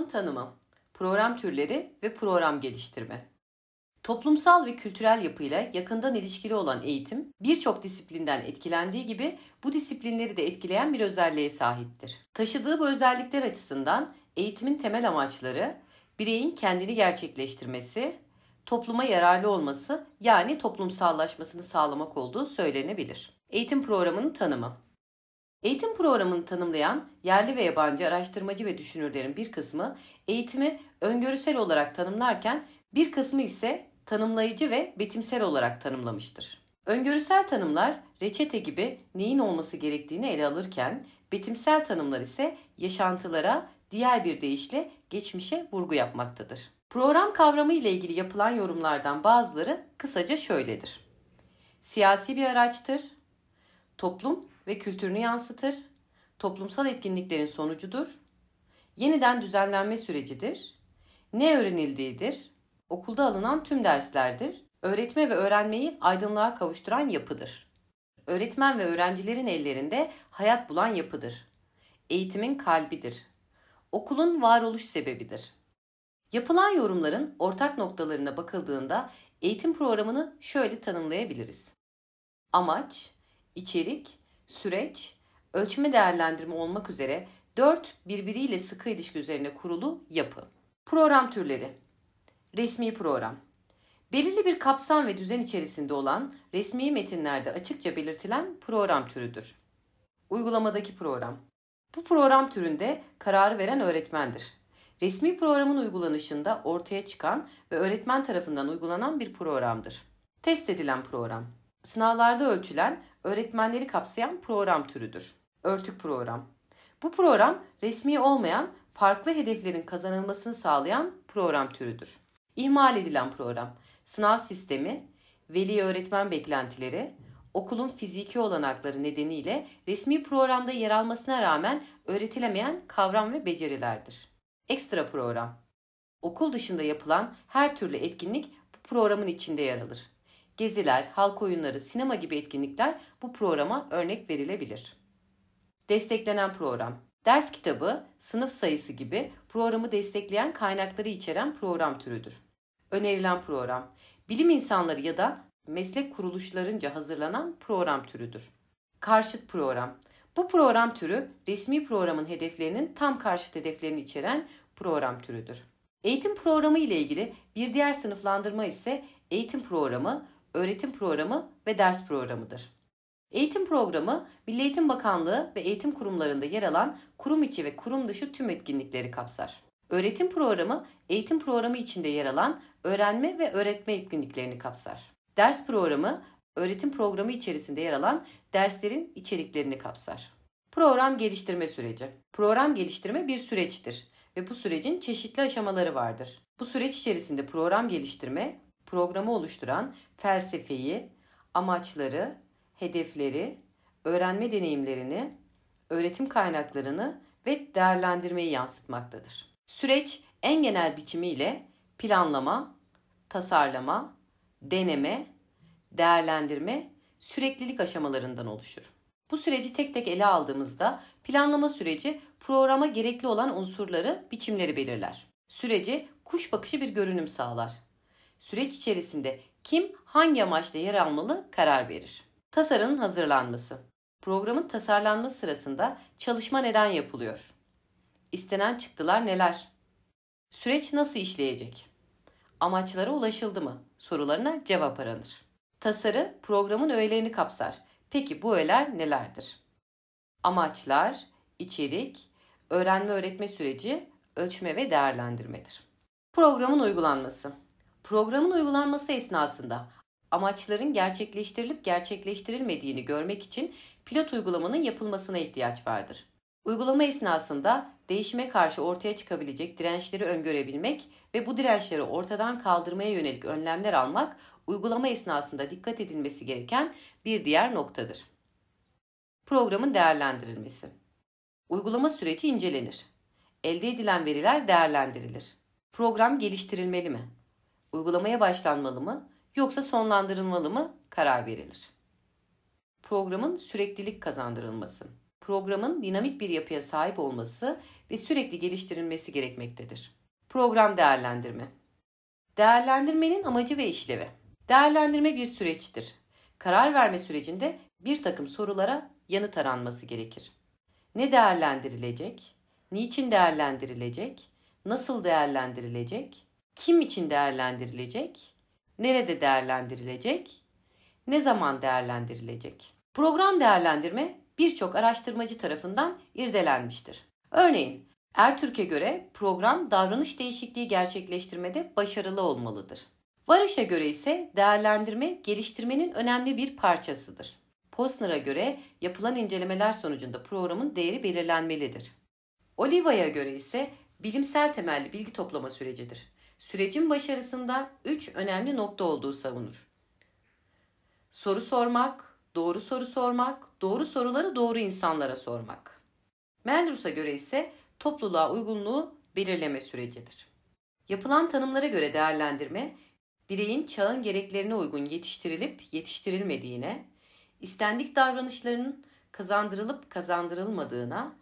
Programın tanımı, program türleri ve program geliştirme. Toplumsal ve kültürel yapıyla yakından ilişkili olan eğitim, birçok disiplinden etkilendiği gibi bu disiplinleri de etkileyen bir özelliğe sahiptir. Taşıdığı bu özellikler açısından eğitimin temel amaçları, bireyin kendini gerçekleştirmesi, topluma yararlı olması yani toplumsallaşmasını sağlamak olduğu söylenebilir. Eğitim programının tanımı Eğitim programını tanımlayan yerli ve yabancı araştırmacı ve düşünürlerin bir kısmı eğitimi öngörüsel olarak tanımlarken bir kısmı ise tanımlayıcı ve betimsel olarak tanımlamıştır. Öngörüsel tanımlar reçete gibi neyin olması gerektiğini ele alırken betimsel tanımlar ise yaşantılara, diğer bir deyişle geçmişe vurgu yapmaktadır. Program kavramı ile ilgili yapılan yorumlardan bazıları kısaca şöyledir. Siyasi bir araçtır. Toplum ve kültürünü yansıtır, toplumsal etkinliklerin sonucudur, yeniden düzenlenme sürecidir, ne öğrenildiğidir, okulda alınan tüm derslerdir, öğretme ve öğrenmeyi aydınlığa kavuşturan yapıdır. Öğretmen ve öğrencilerin ellerinde hayat bulan yapıdır. Eğitimin kalbidir. Okulun varoluş sebebidir. Yapılan yorumların ortak noktalarına bakıldığında eğitim programını şöyle tanımlayabiliriz. Amaç, içerik süreç, ölçme değerlendirme olmak üzere dört birbiriyle sıkı ilişki üzerine kurulu yapı. Program türleri. Resmi program. Belirli bir kapsam ve düzen içerisinde olan resmi metinlerde açıkça belirtilen program türüdür. Uygulamadaki program. Bu program türünde kararı veren öğretmendir. Resmi programın uygulanışında ortaya çıkan ve öğretmen tarafından uygulanan bir programdır. Test edilen program. Sınavlarda ölçülen öğretmenleri kapsayan program türüdür. Örtük program. Bu program resmi olmayan, farklı hedeflerin kazanılmasını sağlayan program türüdür. İhmal edilen program, sınav sistemi, veli öğretmen beklentileri, okulun fiziki olanakları nedeniyle resmi programda yer almasına rağmen öğretilemeyen kavram ve becerilerdir. Ekstra program. Okul dışında yapılan her türlü etkinlik bu programın içinde yer alır geziler, halk oyunları, sinema gibi etkinlikler bu programa örnek verilebilir. Desteklenen program Ders kitabı, sınıf sayısı gibi programı destekleyen kaynakları içeren program türüdür. Önerilen program Bilim insanları ya da meslek kuruluşlarınca hazırlanan program türüdür. Karşıt program Bu program türü resmi programın hedeflerinin tam karşıt hedeflerini içeren program türüdür. Eğitim programı ile ilgili bir diğer sınıflandırma ise eğitim programı öğretim programı ve ders programıdır. Eğitim programı, Milli Eğitim Bakanlığı ve eğitim kurumlarında yer alan kurum içi ve kurum dışı tüm etkinlikleri kapsar. Öğretim programı, eğitim programı içinde yer alan öğrenme ve öğretme etkinliklerini kapsar. Ders programı, öğretim programı içerisinde yer alan derslerin içeriklerini kapsar. Program geliştirme süreci. Program geliştirme bir süreçtir ve bu sürecin çeşitli aşamaları vardır. Bu süreç içerisinde program geliştirme, programı oluşturan felsefeyi, amaçları, hedefleri, öğrenme deneyimlerini, öğretim kaynaklarını ve değerlendirmeyi yansıtmaktadır. Süreç en genel biçimiyle planlama, tasarlama, deneme, değerlendirme, süreklilik aşamalarından oluşur. Bu süreci tek tek ele aldığımızda planlama süreci programa gerekli olan unsurları, biçimleri belirler. Süreci kuş bakışı bir görünüm sağlar süreç içerisinde kim hangi amaçla yer almalı karar verir. Tasarının hazırlanması. Programın tasarlanması sırasında çalışma neden yapılıyor? İstenen çıktılar neler? Süreç nasıl işleyecek? Amaçlara ulaşıldı mı? Sorularına cevap aranır. Tasarı programın öğelerini kapsar. Peki bu öğeler nelerdir? Amaçlar, içerik, öğrenme öğretme süreci, ölçme ve değerlendirmedir. Programın uygulanması Programın uygulanması esnasında amaçların gerçekleştirilip gerçekleştirilmediğini görmek için pilot uygulamanın yapılmasına ihtiyaç vardır. Uygulama esnasında değişime karşı ortaya çıkabilecek dirençleri öngörebilmek ve bu dirençleri ortadan kaldırmaya yönelik önlemler almak uygulama esnasında dikkat edilmesi gereken bir diğer noktadır. Programın değerlendirilmesi. Uygulama süreci incelenir. Elde edilen veriler değerlendirilir. Program geliştirilmeli mi? uygulamaya başlanmalı mı yoksa sonlandırılmalı mı karar verilir. Programın süreklilik kazandırılması. Programın dinamik bir yapıya sahip olması ve sürekli geliştirilmesi gerekmektedir. Program değerlendirme. Değerlendirmenin amacı ve işlevi. Değerlendirme bir süreçtir. Karar verme sürecinde bir takım sorulara yanıt aranması gerekir. Ne değerlendirilecek? Niçin değerlendirilecek? Nasıl değerlendirilecek? kim için değerlendirilecek, nerede değerlendirilecek, ne zaman değerlendirilecek. Program değerlendirme birçok araştırmacı tarafından irdelenmiştir. Örneğin Ertürk'e göre program davranış değişikliği gerçekleştirmede başarılı olmalıdır. Varış'a göre ise değerlendirme geliştirmenin önemli bir parçasıdır. Posner'a göre yapılan incelemeler sonucunda programın değeri belirlenmelidir. Oliva'ya göre ise bilimsel temelli bilgi toplama sürecidir sürecin başarısında üç önemli nokta olduğu savunur. Soru sormak, doğru soru sormak, doğru soruları doğru insanlara sormak. Meldrus'a göre ise topluluğa uygunluğu belirleme sürecidir. Yapılan tanımlara göre değerlendirme, bireyin çağın gereklerine uygun yetiştirilip yetiştirilmediğine, istendik davranışlarının kazandırılıp kazandırılmadığına,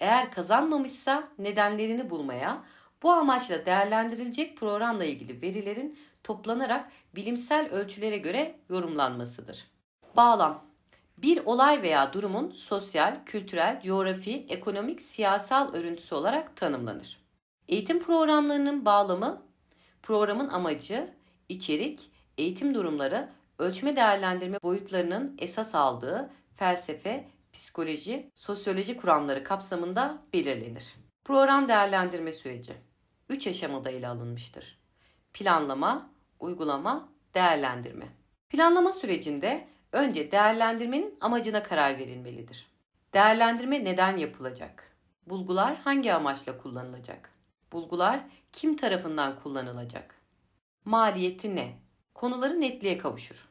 eğer kazanmamışsa nedenlerini bulmaya, bu amaçla değerlendirilecek programla ilgili verilerin toplanarak bilimsel ölçülere göre yorumlanmasıdır. Bağlam bir olay veya durumun sosyal, kültürel, coğrafi, ekonomik, siyasal örüntüsü olarak tanımlanır. Eğitim programlarının bağlamı, programın amacı, içerik, eğitim durumları, ölçme değerlendirme boyutlarının esas aldığı felsefe, psikoloji, sosyoloji kuramları kapsamında belirlenir. Program değerlendirme süreci 3 aşamada ele alınmıştır. Planlama, uygulama, değerlendirme. Planlama sürecinde önce değerlendirmenin amacına karar verilmelidir. Değerlendirme neden yapılacak? Bulgular hangi amaçla kullanılacak? Bulgular kim tarafından kullanılacak? Maliyeti ne? Konuları netliğe kavuşur.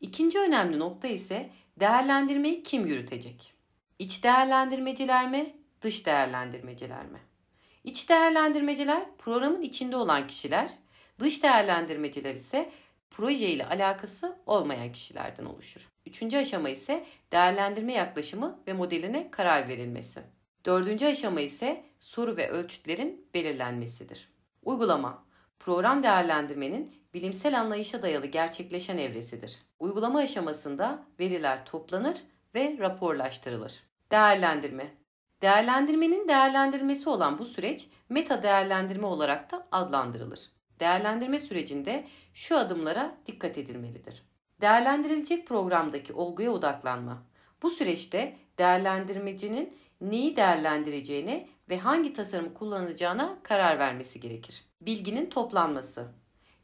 İkinci önemli nokta ise değerlendirmeyi kim yürütecek? İç değerlendirmeciler mi, dış değerlendirmeciler mi? İç değerlendirmeciler programın içinde olan kişiler, dış değerlendirmeciler ise proje ile alakası olmayan kişilerden oluşur. Üçüncü aşama ise değerlendirme yaklaşımı ve modeline karar verilmesi. Dördüncü aşama ise soru ve ölçütlerin belirlenmesidir. Uygulama Program değerlendirmenin bilimsel anlayışa dayalı gerçekleşen evresidir. Uygulama aşamasında veriler toplanır ve raporlaştırılır. Değerlendirme Değerlendirmenin değerlendirmesi olan bu süreç meta değerlendirme olarak da adlandırılır. Değerlendirme sürecinde şu adımlara dikkat edilmelidir. Değerlendirilecek programdaki olguya odaklanma. Bu süreçte değerlendirmecinin neyi değerlendireceğine ve hangi tasarımı kullanacağına karar vermesi gerekir. Bilginin toplanması.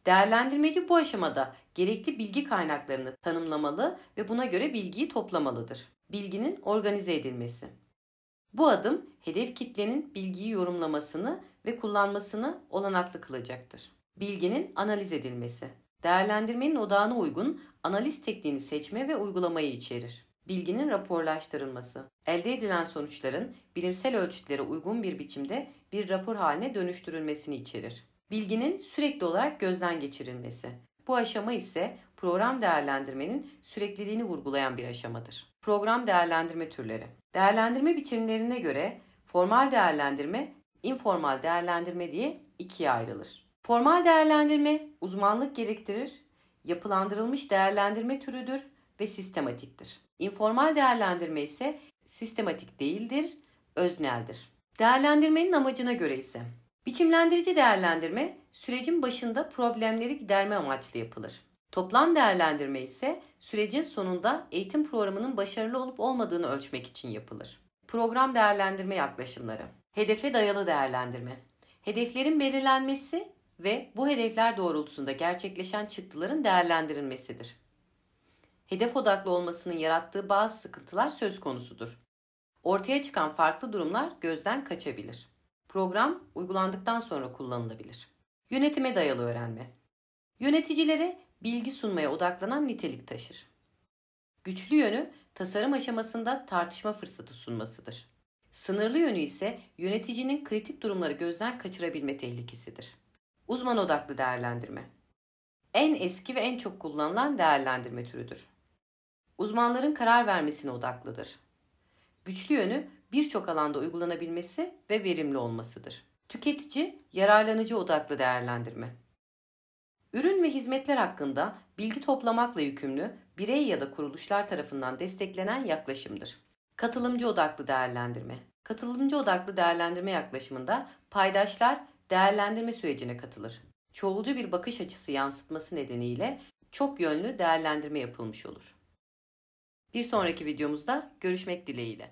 Değerlendirmeci bu aşamada gerekli bilgi kaynaklarını tanımlamalı ve buna göre bilgiyi toplamalıdır. Bilginin organize edilmesi. Bu adım hedef kitlenin bilgiyi yorumlamasını ve kullanmasını olanaklı kılacaktır. Bilginin analiz edilmesi. Değerlendirmenin odağına uygun analiz tekniğini seçme ve uygulamayı içerir. Bilginin raporlaştırılması. Elde edilen sonuçların bilimsel ölçütlere uygun bir biçimde bir rapor haline dönüştürülmesini içerir. Bilginin sürekli olarak gözden geçirilmesi. Bu aşama ise program değerlendirmenin sürekliliğini vurgulayan bir aşamadır. Program değerlendirme türleri. Değerlendirme biçimlerine göre formal değerlendirme, informal değerlendirme diye ikiye ayrılır. Formal değerlendirme uzmanlık gerektirir, yapılandırılmış değerlendirme türüdür ve sistematiktir. İnformal değerlendirme ise sistematik değildir, özneldir. Değerlendirmenin amacına göre ise biçimlendirici değerlendirme sürecin başında problemleri giderme amaçlı yapılır. Toplam değerlendirme ise sürecin sonunda eğitim programının başarılı olup olmadığını ölçmek için yapılır. Program değerlendirme yaklaşımları. Hedefe dayalı değerlendirme. Hedeflerin belirlenmesi ve bu hedefler doğrultusunda gerçekleşen çıktıların değerlendirilmesidir. Hedef odaklı olmasının yarattığı bazı sıkıntılar söz konusudur. Ortaya çıkan farklı durumlar gözden kaçabilir. Program uygulandıktan sonra kullanılabilir. Yönetime dayalı öğrenme. Yöneticilere bilgi sunmaya odaklanan nitelik taşır. Güçlü yönü tasarım aşamasında tartışma fırsatı sunmasıdır. Sınırlı yönü ise yöneticinin kritik durumları gözden kaçırabilme tehlikesidir. Uzman odaklı değerlendirme en eski ve en çok kullanılan değerlendirme türüdür. Uzmanların karar vermesine odaklıdır. Güçlü yönü birçok alanda uygulanabilmesi ve verimli olmasıdır. Tüketici, yararlanıcı odaklı değerlendirme. Ürün ve hizmetler hakkında bilgi toplamakla yükümlü birey ya da kuruluşlar tarafından desteklenen yaklaşımdır. Katılımcı odaklı değerlendirme. Katılımcı odaklı değerlendirme yaklaşımında paydaşlar değerlendirme sürecine katılır. Çoğulcu bir bakış açısı yansıtması nedeniyle çok yönlü değerlendirme yapılmış olur. Bir sonraki videomuzda görüşmek dileğiyle.